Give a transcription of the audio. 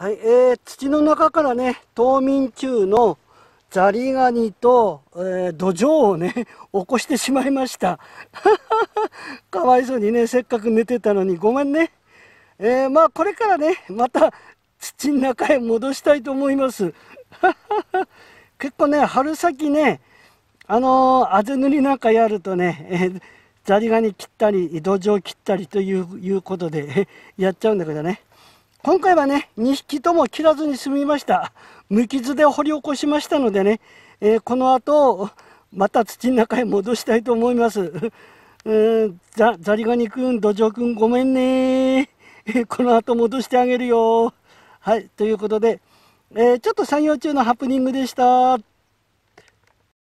はい、えー、土の中からね、冬眠中のザリガニと、えー、土壌をね、起こしてしまいました。かわいそうにね、せっかく寝てたのにごめんね。えー、まあこれからね、また土の中へ戻したいと思います。結構ね、春先ね、あのー、あぜ塗りなんかやるとね、えー、ザリガニ切ったり、土壌切ったりといういうことでやっちゃうんだけどね。今回はね、2匹とも切らずに済みました。無傷で掘り起こしましたのでね、えー、この後、また土の中へ戻したいと思います。うんザザリガニくん、ドジョウくんごめんねこの後戻してあげるよ。はい、ということで、えー、ちょっと作業中のハプニングでした。